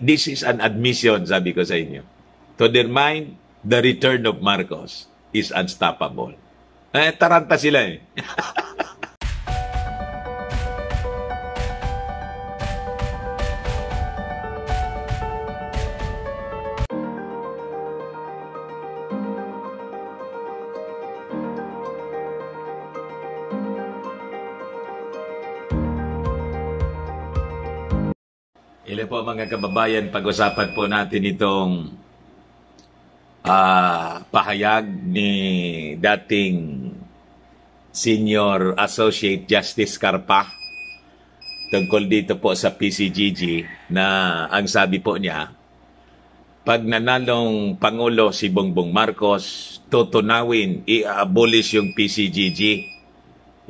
This is an admission, sabi ko sa inyo. To their mind, the return of Marcos is unstoppable. Eh, taranta sila eh. mga kababayan, pag-usapan po natin itong uh, pahayag ni dating Senior Associate Justice Carpa tungkol dito po sa PCGG na ang sabi po niya, pag nanalong Pangulo si Bongbong Marcos, tutunawin, i-abolish yung PCGG,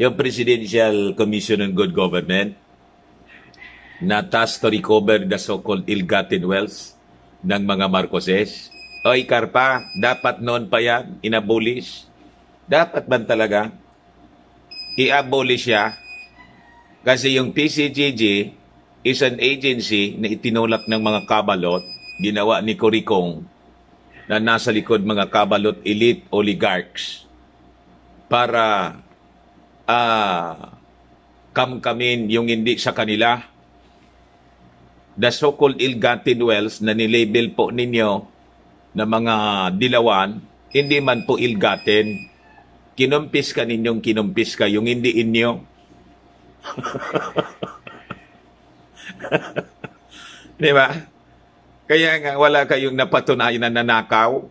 yung Presidential Commission on Good Government, na task to recover the so-called ill-gotten wealth ng mga Marcoses? Oy, Karpa, dapat noon pa yan, inabolish. Dapat ban talaga? I-abolish siya kasi yung PCGG is an agency na itinulak ng mga kabalot, ginawa ni Coricong, na nasa likod mga kabalot elite oligarchs para uh, kamkamin yung hindi sa kanila the so-called ill-gotten wealth na nilabel po ninyo na mga dilawan, hindi man po ill-gotten. Kinumpis ka ninyong kinumpis ka, yung hindi inyo. Di ba? Kaya nga wala kayong napatunayan na nanakaw.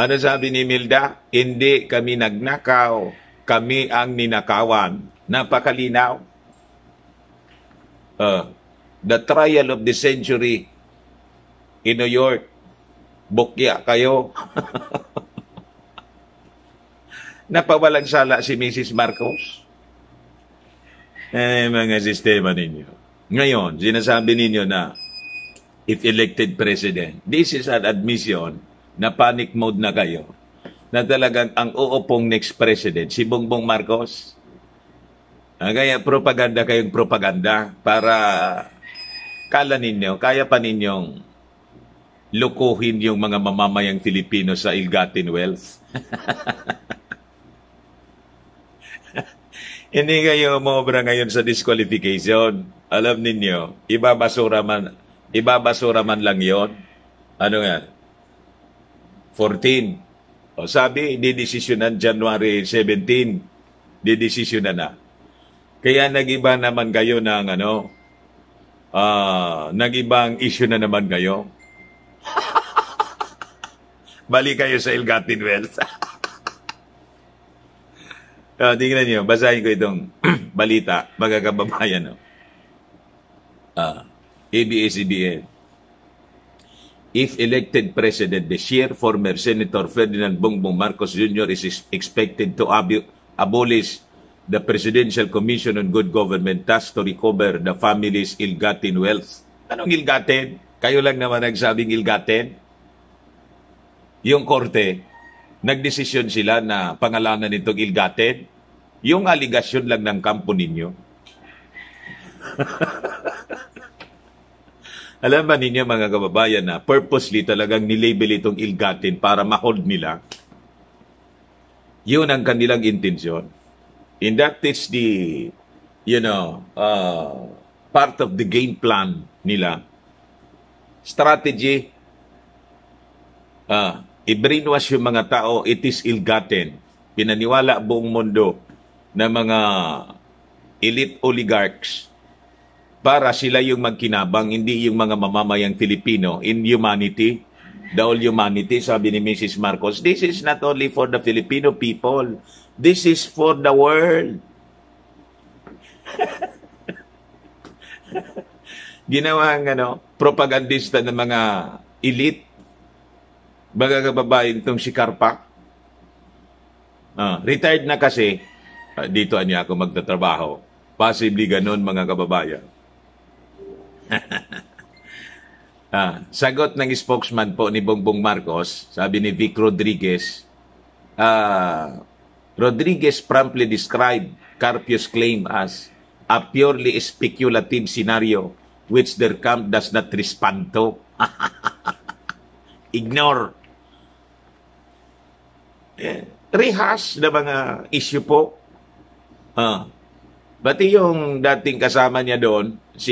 Ano sabi ni Milda? Hindi kami nagnakaw. Kami ang ninakawan. Napakalinaw. Uh, the trial of the century in New York. Bukya kayo. Napawalang sala si Mrs. Marcos. Eh, mga sistema ninyo. Ngayon, sinasabi ninyo na if elected president, this is an admission na panic mode na kayo na talagang ang uupong next president, si Bongbong Marcos. Ah, kaya propaganda kayong propaganda para Kala ninyo, kaya pa ninyong lukuhin yung mga mamamayang Filipino sa Ilgatin Wells? Hindi kayo umobra ngayon sa disqualification. Alam ninyo, ibabasura man, ibabasura man lang yon. Ano nga? 14. O sabi, didesisyonan January 17. Didesisyonan na. Kaya nagiba naman kayo ng ano, uh, nagibang issue na naman kayo. Balik kayo sa Ilgatin Wells. uh, tingnan nyo, basahin ko itong balita, mga kababayan. No? Uh, ah, ABS-CBN. If elected president this year, former Senator Ferdinand Bongbong Marcos Jr. is expected to ab- abolish the Presidential Commission on Good Government tasked to recover the family's ill-gotten wealth. Anong ill-gotten? Kayo lang naman nagsabing ill-gotten. Yung korte, nagdesisyon sila na pangalanan nitong ill-gotten. Yung aligasyon lang ng kampo ninyo. Alam ba ninyo mga kababayan na purposely talagang nilabel itong ill-gotten para ma-hold nila? Yun ang kanilang intensyon in that is the, you know, uh, part of the game plan nila. Strategy, uh, i-brainwash yung mga tao, it is ill-gotten. Pinaniwala buong mundo na mga elite oligarchs para sila yung magkinabang, hindi yung mga mamamayang Filipino in humanity, the whole humanity, sabi ni Mrs. Marcos. This is not only for the Filipino people. This is for the world. Ginawa Ginawang ano, propagandista ng mga elite. Mga kababayan itong si Karpak. Uh, retired na kasi. Uh, dito niya ako magtatrabaho. Possibly ganun mga kababayan. Ah, sagot ng spokesman po ni Bongbong Marcos, sabi ni Vic Rodriguez, uh, Rodriguez promptly described Carpio's claim as a purely speculative scenario which their camp does not respond to. Ignore. Eh, rehash na mga issue po. Ah, pati yung dating kasama niya doon, si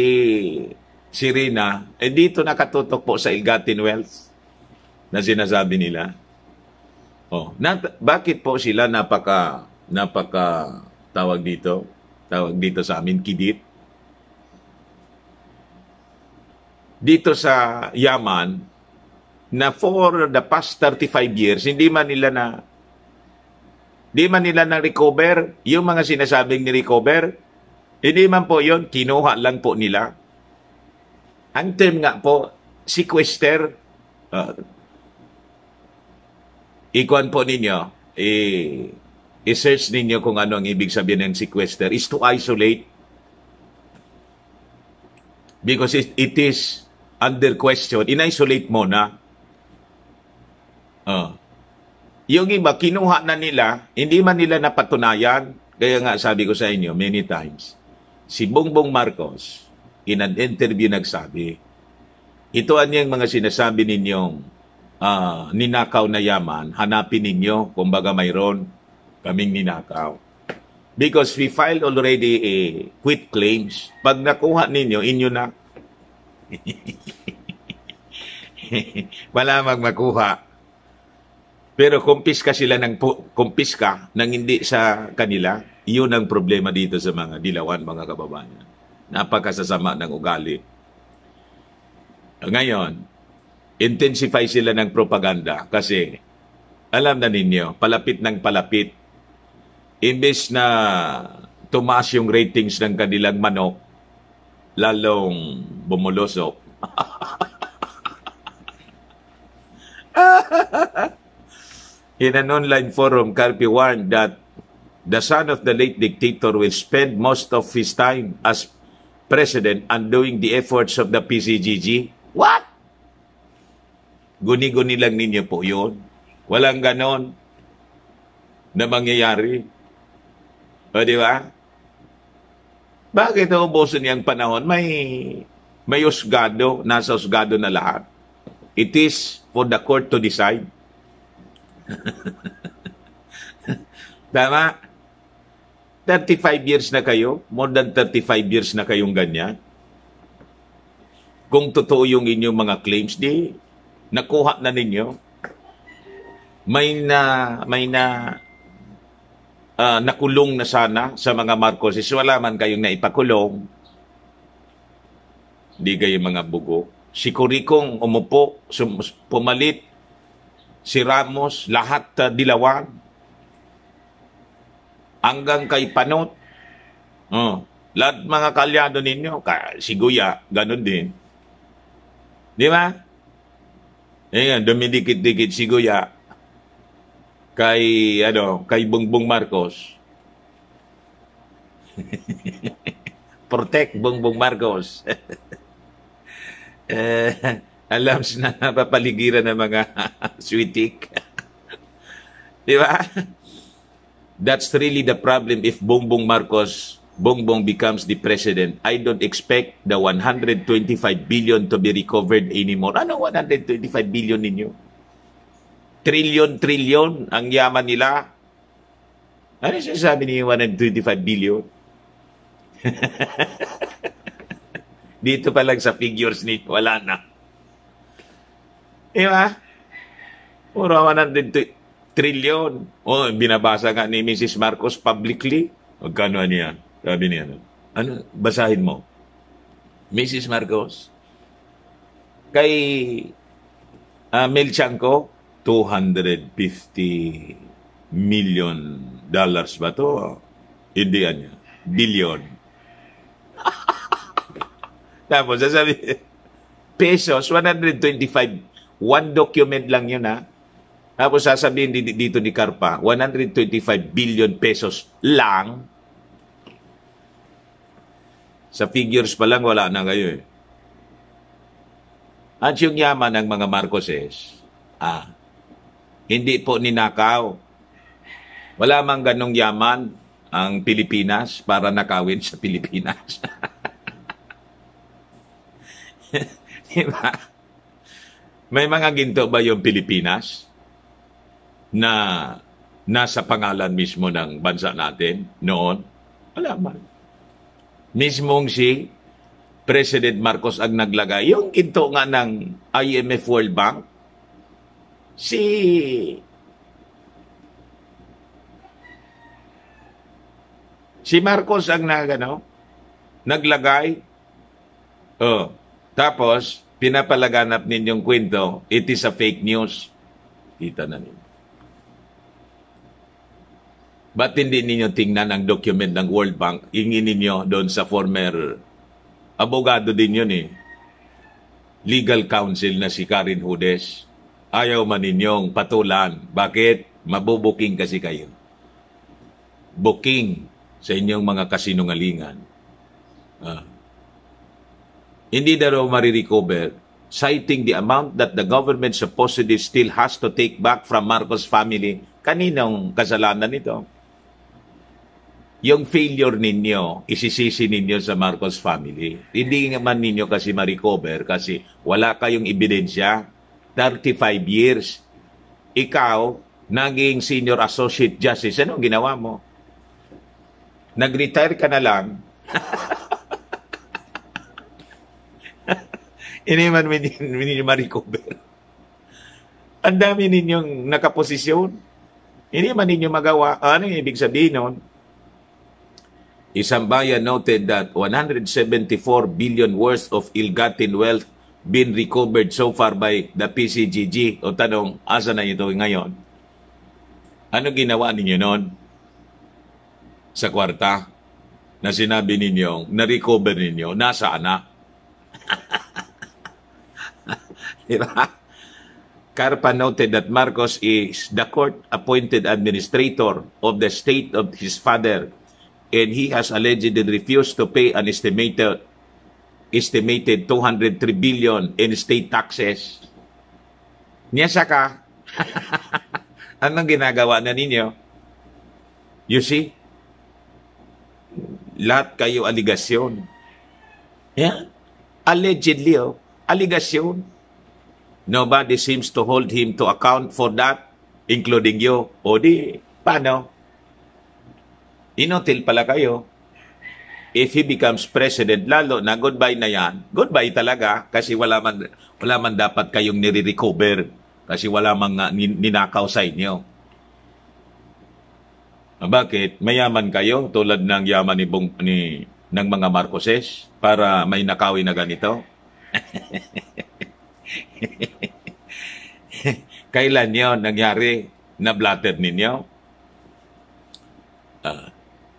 si Rina, eh dito nakatutok po sa Ilgatin Wells na sinasabi nila. Oh, nat- bakit po sila napaka napaka tawag dito? Tawag dito sa amin kidit. Dito sa Yaman na for the past 35 years hindi man nila na hindi man nila na-recover yung mga sinasabing ni-recover. Hindi man po yon kinuha lang po nila. Ang term nga po, sequester, uh, ikuan po ninyo, eh, i-search ninyo kung ano ang ibig sabihin ng sequester, is to isolate because it, it is under question. In-isolate mo na. Uh, yung iba, kinuha na nila, hindi man nila napatunayan. Kaya nga sabi ko sa inyo many times, si Bongbong Marcos, in an interview nagsabi, ito ano yung mga sinasabi ninyong uh, ninakaw na yaman, hanapin ninyo kung baga mayroon kaming ninakaw. Because we filed already a eh, quit claims. Pag nakuha ninyo, inyo na. Wala magmakuha. Pero kumpiska sila ng kumpiska nang hindi sa kanila. Iyon ang problema dito sa mga dilawan, mga kababayan. Napakasasama ng ugali. Ngayon, intensify sila ng propaganda kasi alam na ninyo, palapit ng palapit. Imbes na tumas yung ratings ng kanilang manok, lalong bumulusok. In an online forum, Carpi warned that the son of the late dictator will spend most of his time as president undoing the efforts of the PCGG? What? Guni-guni lang ninyo po yun. Walang ganon na mangyayari. O di ba? Bakit naubusan niyang panahon? May, may usgado, nasa usgado na lahat. It is for the court to decide. Tama? 35 years na kayo, more than 35 years na kayong ganyan. Kung totoo yung inyong mga claims, di nakuha na ninyo. May na may na uh, nakulong na sana sa mga Marcoses. Wala man kayong naipakulong. Di kayo mga bugo. Si Kurikong umupo, sum- pumalit. Si Ramos, lahat uh, dilawan hanggang kay Panot. Oh, lahat mga kalyado ninyo, ka, si Guya, ganun din. Di ba? Ayan, dumidikit-dikit si Guya kay, ano, kay Bongbong Marcos. Protect Bongbong Marcos. eh, alam na napapaligiran ng mga sweetik. Di ba? That's really the problem if Bongbong Marcos, Bongbong becomes the president. I don't expect the 125 billion to be recovered anymore. Ano 125 billion ninyo? Trillion-trillion ang yaman nila. Ano sabi niyo 125 billion? Dito pa lang sa figures ni wala na. Di ba? Puro 120 trilyon. O, oh, binabasa nga ni Mrs. Marcos publicly. Magkano ano yan? Sabi niya, ano? ano? Basahin mo. Mrs. Marcos, kay uh, Melchanko, 250 million dollars ba to? Hindi ano yan. Billion. Tapos sasabi, pesos, 125. One document lang yun ha tapos sasabihin dito ni Carpa, 125 billion pesos lang. Sa figures pa lang, wala na kayo eh. At yung yaman ng mga Marcoses, ah, hindi po ninakaw. Wala mang ganong yaman ang Pilipinas para nakawin sa Pilipinas. diba? May mga ginto ba yung Pilipinas? na nasa pangalan mismo ng bansa natin noon? Wala man. Mismong si President Marcos ang naglagay. Yung ginto nga ng IMF World Bank, si Si Marcos ang nagano, naglagay. Oh, tapos pinapalaganap ninyong kwento, it is a fake news. Kita na ninyo. Ba't hindi ninyo tingnan ang document ng World Bank? Ingin ninyo doon sa former abogado din yun eh. Legal counsel na si Karin Hudes. Ayaw man ninyong patulan. Bakit? Mabubuking kasi kayo. Booking sa inyong mga kasinungalingan. Ah. Hindi daw marirecover citing the amount that the government supposedly still has to take back from Marcos family. Kaninong kasalanan ito? yung failure ninyo, isisisi ninyo sa Marcos family. Hindi naman ninyo kasi ma-recover kasi wala kayong ebidensya. 35 years, ikaw, naging senior associate justice. Ano ginawa mo? Nag-retire ka na lang. Hindi man ninyo ma-recover. Ang dami ninyong nakaposisyon. Hindi man ninyo magawa. Ano yung ibig sabihin nun? Isang bayan noted that 174 billion worth of ill-gotten wealth been recovered so far by the PCGG. O tanong, asa na ito ngayon? Ano ginawa ninyo noon? Sa kwarta na sinabi ninyo, na-recover ninyo, nasaan na? diba? Carpa noted that Marcos is the court-appointed administrator of the state of his father and he has allegedly refused to pay an estimated estimated 203 billion in state taxes. Niya saka, anong ginagawa na ninyo? You see? Lahat kayo aligasyon. Yeah? Allegedly, oh, aligasyon. Nobody seems to hold him to account for that, including you. O di, paano? Inutil pala kayo, if he becomes president, lalo na goodbye na yan, goodbye talaga kasi wala man, wala man dapat kayong nire-recover kasi wala mang uh, ninakaw sa inyo. Ah, bakit? Mayaman kayo tulad ng yaman ni, Bong, ni ng mga Marcoses para may nakawin na ganito? Kailan yon nangyari na blatter ninyo? Uh,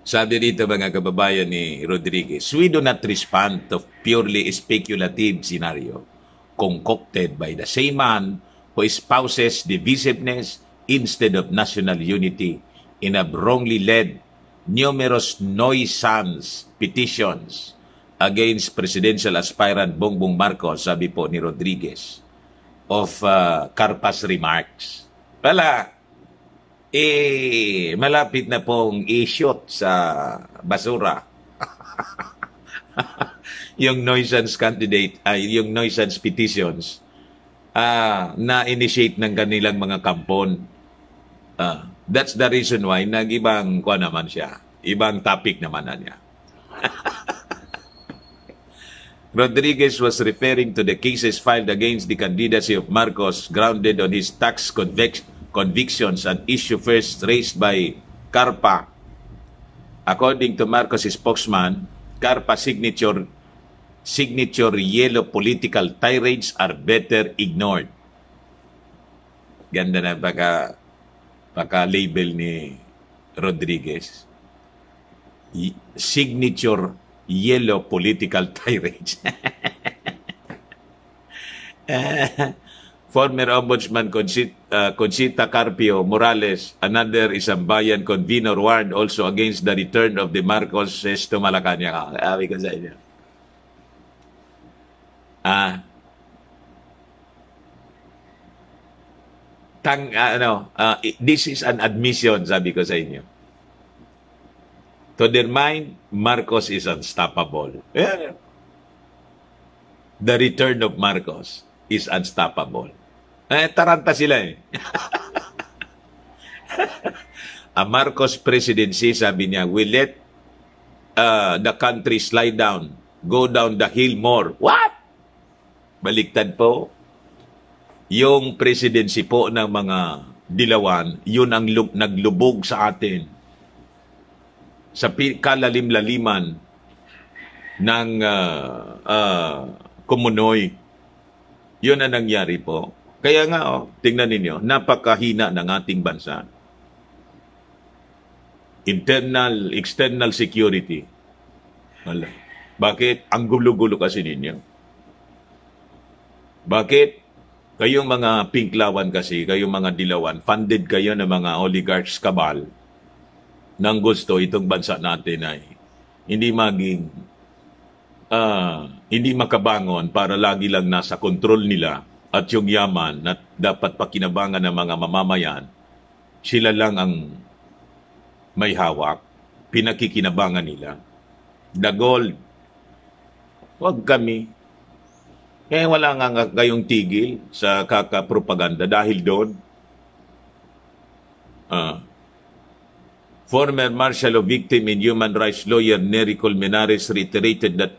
sabi dito mga kababayan ni Rodriguez, we do not respond to purely speculative scenario concocted by the same man who espouses divisiveness instead of national unity in a wrongly led numerous nuisance petitions against presidential aspirant Bongbong Marcos, sabi po ni Rodriguez, of uh, Carpas remarks. Pala, eh, malapit na pong i-shoot sa basura. yung nuisance candidate, ay uh, yung nuisance petitions uh, ah, na initiate ng kanilang mga kampon. Uh, that's the reason why nag-ibang kwa naman siya. Ibang topic naman na niya. Rodriguez was referring to the cases filed against the candidacy of Marcos grounded on his tax conviction convictions and issue first raised by CARPA. According to Marcos spokesman, CARPA signature signature yellow political tirades are better ignored. Ganda na baka baka label ni Rodriguez. signature yellow political tirades. Eh, former Ombudsman Conchita, uh, Conchita Carpio Morales, another Isambayan convener warned also against the return of the Marcoses to Malacanang. Abi ah, ko sa inyo. Ah, tang uh, ano, uh, this is an admission sabi ko sa inyo. To their mind, Marcos is unstoppable. Yeah. The return of Marcos is unstoppable. Eh, taranta sila eh. A Marcos presidency, sabi niya, we let uh, the country slide down, go down the hill more. What? Baliktad po. Yung presidency po ng mga dilawan, yun ang lub- naglubog sa atin sa kalalim-laliman ng uh, uh, Kumunoy. Yun ang nangyari po. Kaya nga, oh, tingnan ninyo, napakahina ng ating bansa. Internal, external security. Hala. Bakit? Ang gulo-gulo kasi ninyo. Bakit? Kayong mga pinklawan kasi, kayong mga dilawan, funded kayo ng mga oligarchs kabal nang gusto itong bansa natin ay hindi maging uh, hindi makabangon para lagi lang nasa kontrol nila at yung yaman na dapat pakinabangan ng mga mamamayan, sila lang ang may hawak, pinakikinabangan nila. Dagol, wag kami. Kaya wala nga gayong tigil sa kakapropaganda dahil doon, uh, former martial law victim and human rights lawyer Nery Colmenares reiterated that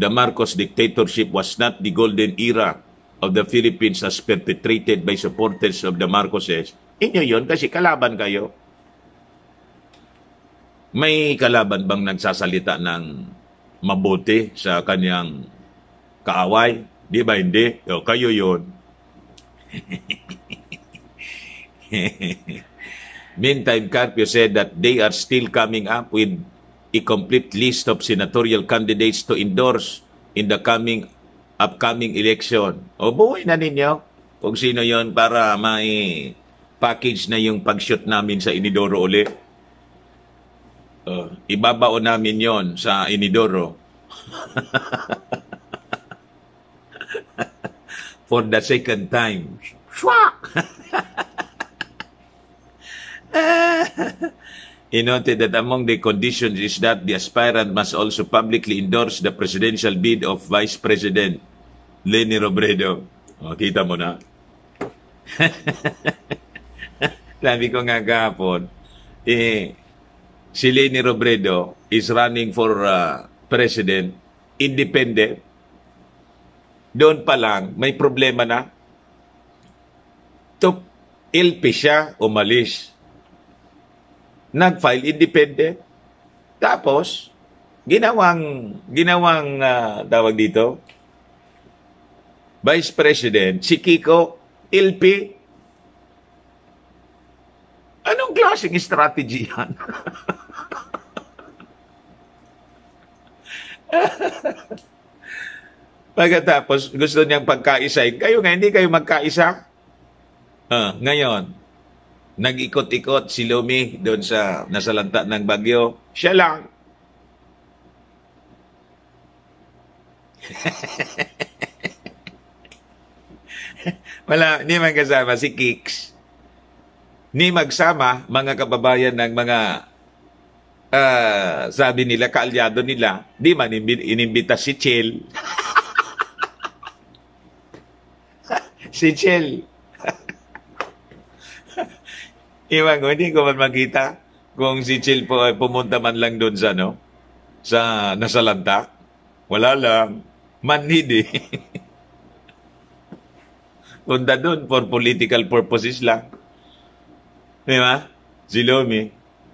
the Marcos dictatorship was not the golden era of the Philippines as perpetrated by supporters of the Marcoses, inyo yon kasi kalaban kayo. May kalaban bang nagsasalita ng mabuti sa kanyang kaaway? Di ba hindi? O, kayo yon. Meantime, Carpio said that they are still coming up with a complete list of senatorial candidates to endorse in the coming upcoming election. O buhay na ninyo kung sino yon para may package na yung pag-shoot namin sa Inidoro uli. Uh, ibabao namin yon sa Inidoro. For the second time. Shwak! He noted that among the conditions is that the aspirant must also publicly endorse the presidential bid of Vice President Lenny Robredo. O, oh, kita mo na. Sabi ko nga kahapon, eh, si Lenny Robredo is running for uh, president, independent. Doon pa lang, may problema na. To, ilpi siya, umalis. Nag-file independent. Tapos, ginawang, ginawang, uh, tawag dito, Vice President, si Kiko Ilpi. Anong klaseng strategy yan? Pagkatapos, gusto niyang pagkaisa. Kayo nga, hindi kayo magkaisa. Uh, ngayon, nag-ikot-ikot si Lumi doon sa nasalanta ng bagyo. Siya lang. Wala, hindi man kasama si Kicks. Ni magsama, mga kababayan ng mga uh, sabi nila, kaalyado nila, di man inimbita si Chill. si Chill. Iwan ko, hindi ko man makita kung si Chill po, pumunta man lang doon sa, no? Sa nasalanta. Wala lang. Manhid eh. Punta doon for political purposes lang. Di ba? Si Lomi,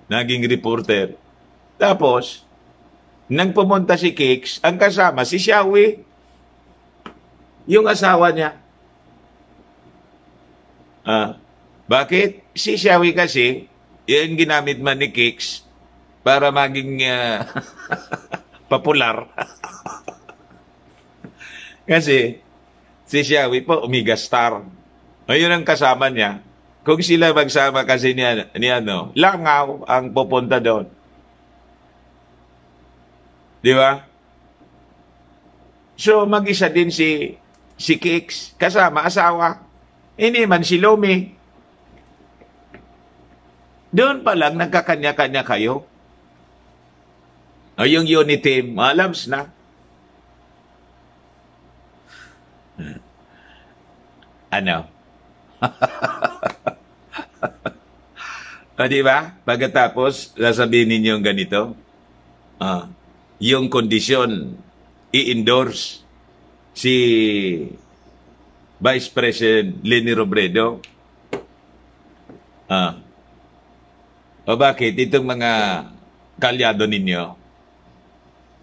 naging reporter. Tapos, nang pumunta si Cakes, ang kasama si Xiaowi, yung asawa niya. Ah, bakit? Si Xiaowi kasi, yung ginamit man ni Cakes para maging uh, popular. kasi, Si Xiaomi po, Omega Star. Ngayon ang kasama niya. Kung sila magsama kasi ni, ano, ni ano, langaw ang pupunta doon. Di ba? So mag-isa din si si Kix kasama asawa. Hindi man si Lomi. Doon pa lang nagkakanya-kanya kayo. O yung unity, malams na. Hmm. Ano? o di ba? Pagkatapos, sasabihin ninyo ganito, uh, yung kondisyon i-endorse si Vice President Leni Robredo. Ah. O bakit itong mga kalyado ninyo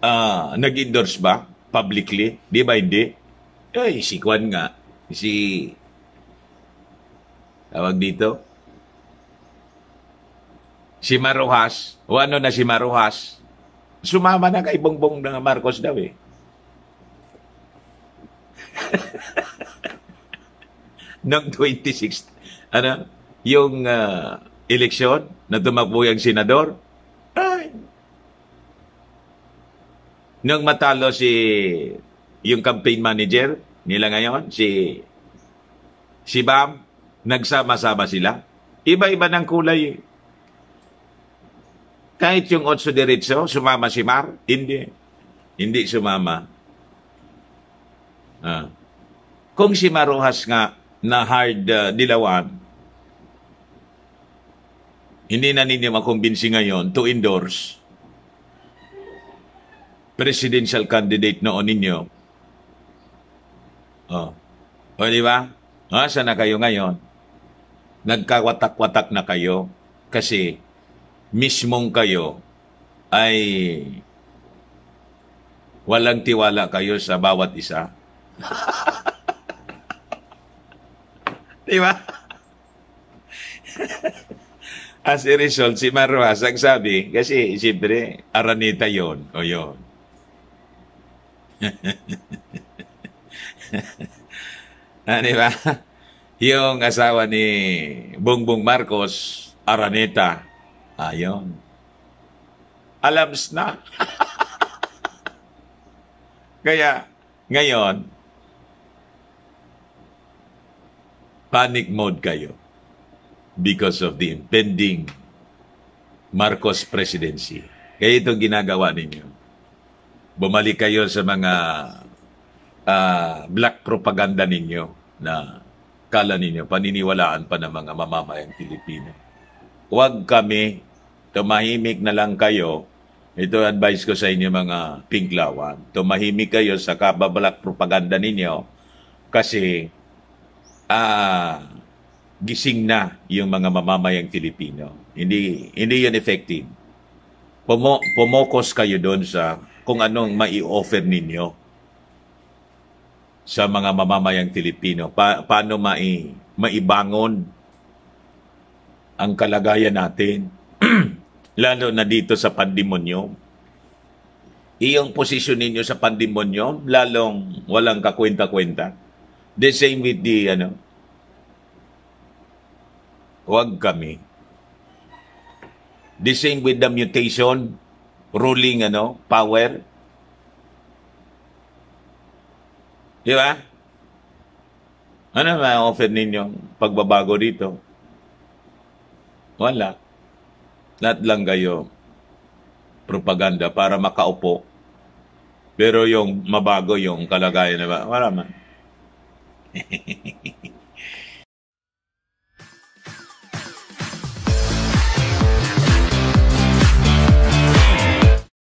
ah, nag-endorse ba publicly? Di ba hindi? Ay, si Kwan nga. Si... Tawag dito? Si Maruhas. O ano na si Maruhas? Sumama na kay Bongbong ng Marcos daw eh. Noong 26, ano, yung uh, eleksyon na tumakbo yung senador, ay, nung matalo si yung campaign manager nila ngayon, si si Bam, nagsama-sama sila. Iba-iba ng kulay. Kahit yung Otso Diretso, sumama si Mar, hindi. Hindi sumama. Ah. Kung si Maruhas nga na hard uh, dilawan, hindi na ninyo makumbinsi ngayon to endorse presidential candidate noon ninyo Oh. O, di ba? Ah, saan na kayo ngayon? Nagkawatak-watak na kayo kasi mismong kayo ay walang tiwala kayo sa bawat isa. di ba? As a result, si Marwas ang sabi, kasi siyempre, aranita yon o yon. ah, ba? Yung asawa ni Bongbong Marcos, Araneta. Ayon. Alams na. Kaya, ngayon, panic mode kayo because of the impending Marcos presidency. Kaya itong ginagawa ninyo. Bumalik kayo sa mga uh, black propaganda ninyo na kala ninyo paniniwalaan pa ng mga mamamayang Pilipino. Huwag kami, tumahimik na lang kayo. Ito advice ko sa inyo mga pinglawan. Tumahimik kayo sa kababalak propaganda ninyo kasi ah, gising na yung mga mamamayang Filipino. Hindi hindi yun effective. Pumo, pumokos kayo doon sa kung anong mai-offer ninyo sa mga mamamayang Pilipino? Pa- paano mai maibangon ang kalagayan natin? Lalo na dito sa pandemonyum. Iyong posisyon ninyo sa pandemonyum, lalong walang kakwenta-kwenta. The same with the, ano, huwag kami. The same with the mutation, ruling, ano, power, Di ba? Ano na offer ninyo pagbabago dito? Wala. Lahat lang kayo propaganda para makaupo. Pero yung mabago yung kalagayan na ba? Wala man.